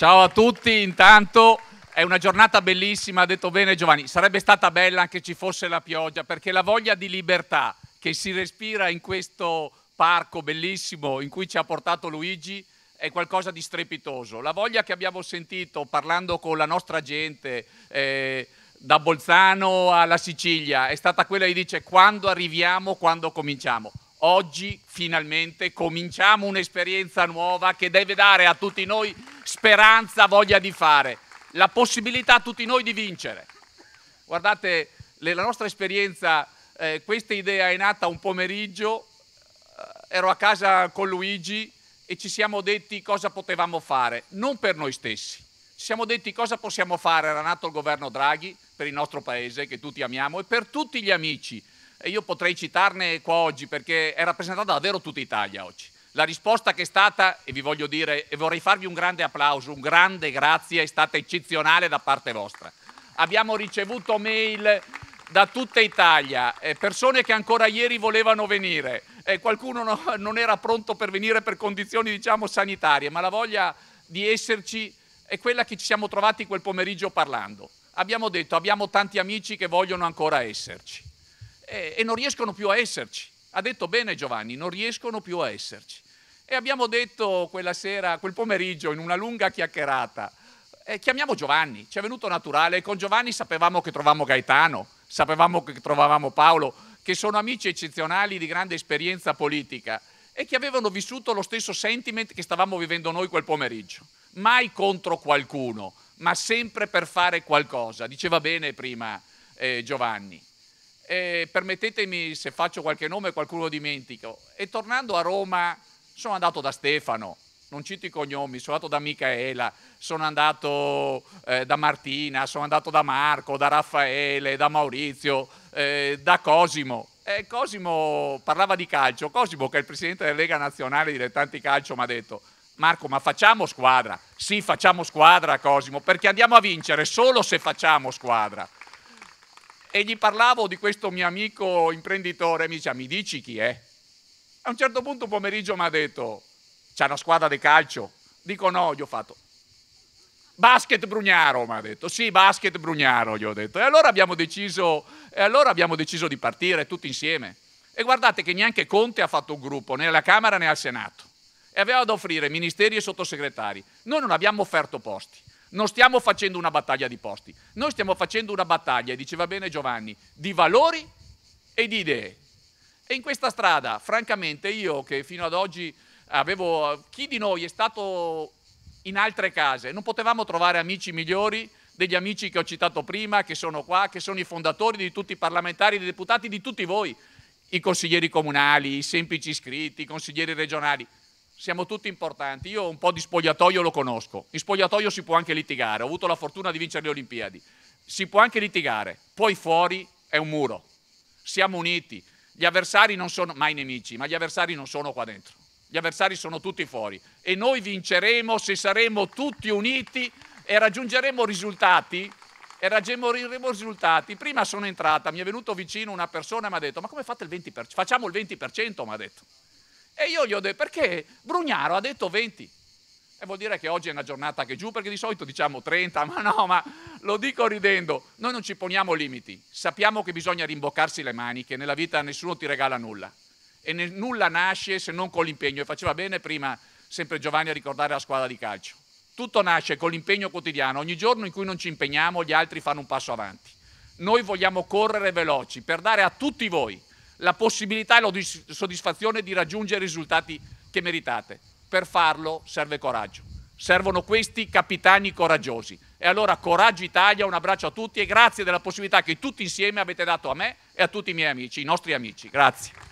Ciao a tutti, intanto è una giornata bellissima, ha detto bene Giovanni, sarebbe stata bella anche ci fosse la pioggia perché la voglia di libertà che si respira in questo parco bellissimo in cui ci ha portato Luigi è qualcosa di strepitoso. La voglia che abbiamo sentito parlando con la nostra gente eh, da Bolzano alla Sicilia è stata quella di dire quando arriviamo, quando cominciamo. Oggi finalmente cominciamo un'esperienza nuova che deve dare a tutti noi speranza, voglia di fare, la possibilità a tutti noi di vincere. Guardate, la nostra esperienza, eh, questa idea è nata un pomeriggio, eh, ero a casa con Luigi e ci siamo detti cosa potevamo fare, non per noi stessi. Ci siamo detti cosa possiamo fare, era nato il governo Draghi per il nostro paese, che tutti amiamo, e per tutti gli amici. E io potrei citarne qua oggi perché è rappresentata davvero tutta Italia oggi. La risposta che è stata, e vi voglio dire, e vorrei farvi un grande applauso, un grande grazie, è stata eccezionale da parte vostra. Abbiamo ricevuto mail da tutta Italia, eh, persone che ancora ieri volevano venire, eh, qualcuno non era pronto per venire per condizioni diciamo sanitarie, ma la voglia di esserci è quella che ci siamo trovati quel pomeriggio parlando. Abbiamo detto abbiamo tanti amici che vogliono ancora esserci e non riescono più a esserci. Ha detto bene Giovanni, non riescono più a esserci. E abbiamo detto quella sera, quel pomeriggio, in una lunga chiacchierata, eh, chiamiamo Giovanni, ci è venuto naturale, con Giovanni sapevamo che trovavamo Gaetano, sapevamo che trovavamo Paolo, che sono amici eccezionali di grande esperienza politica e che avevano vissuto lo stesso sentiment che stavamo vivendo noi quel pomeriggio. Mai contro qualcuno, ma sempre per fare qualcosa. Diceva bene prima eh, Giovanni. E eh, permettetemi se faccio qualche nome, qualcuno lo dimentico. E tornando a Roma sono andato da Stefano, non cito i cognomi, sono andato da Micaela, sono andato eh, da Martina, sono andato da Marco, da Raffaele, da Maurizio, eh, da Cosimo. Eh, Cosimo parlava di calcio, Cosimo che è il presidente della Lega Nazionale Dilettanti Calcio mi ha detto Marco ma facciamo squadra, sì facciamo squadra Cosimo perché andiamo a vincere solo se facciamo squadra. E gli parlavo di questo mio amico imprenditore, mi diceva mi dici chi è? A un certo punto pomeriggio mi ha detto, c'è una squadra di calcio? Dico no, gli ho fatto. Basket Brugnaro, mi ha detto. Sì, basket Brugnaro, gli ho detto. E allora abbiamo deciso, allora abbiamo deciso di partire tutti insieme. E guardate che neanche Conte ha fatto un gruppo, né alla Camera né al Senato. E aveva da offrire ministeri e sottosegretari. Noi non abbiamo offerto posti. Non stiamo facendo una battaglia di posti. Noi stiamo facendo una battaglia, e diceva bene Giovanni, di valori e di idee. E in questa strada, francamente, io che fino ad oggi avevo... Chi di noi è stato in altre case? Non potevamo trovare amici migliori degli amici che ho citato prima, che sono qua, che sono i fondatori di tutti i parlamentari, dei deputati, di tutti voi, i consiglieri comunali, i semplici iscritti, i consiglieri regionali. Siamo tutti importanti. Io un po' di spogliatoio lo conosco. In spogliatoio si può anche litigare. Ho avuto la fortuna di vincere le Olimpiadi. Si può anche litigare. Poi fuori è un muro. Siamo uniti. Gli avversari non sono mai nemici, ma gli avversari non sono qua dentro. Gli avversari sono tutti fuori e noi vinceremo se saremo tutti uniti e raggiungeremo risultati e raggiungeremo risultati. Prima sono entrata, mi è venuto vicino una persona e mi ha detto ma come fate il 20%? Facciamo il 20%, mi ha detto. E io gli ho detto perché Brugnaro ha detto 20%. E vuol dire che oggi è una giornata che giù, perché di solito diciamo 30, ma no, ma lo dico ridendo, noi non ci poniamo limiti, sappiamo che bisogna rimboccarsi le maniche, nella vita nessuno ti regala nulla e ne, nulla nasce se non con l'impegno, e faceva bene prima sempre Giovanni a ricordare la squadra di calcio. Tutto nasce con l'impegno quotidiano, ogni giorno in cui non ci impegniamo gli altri fanno un passo avanti. Noi vogliamo correre veloci per dare a tutti voi la possibilità e la soddisfazione di raggiungere i risultati che meritate. Per farlo serve coraggio. Servono questi capitani coraggiosi. E allora coraggio Italia, un abbraccio a tutti e grazie della possibilità che tutti insieme avete dato a me e a tutti i miei amici, i nostri amici. Grazie.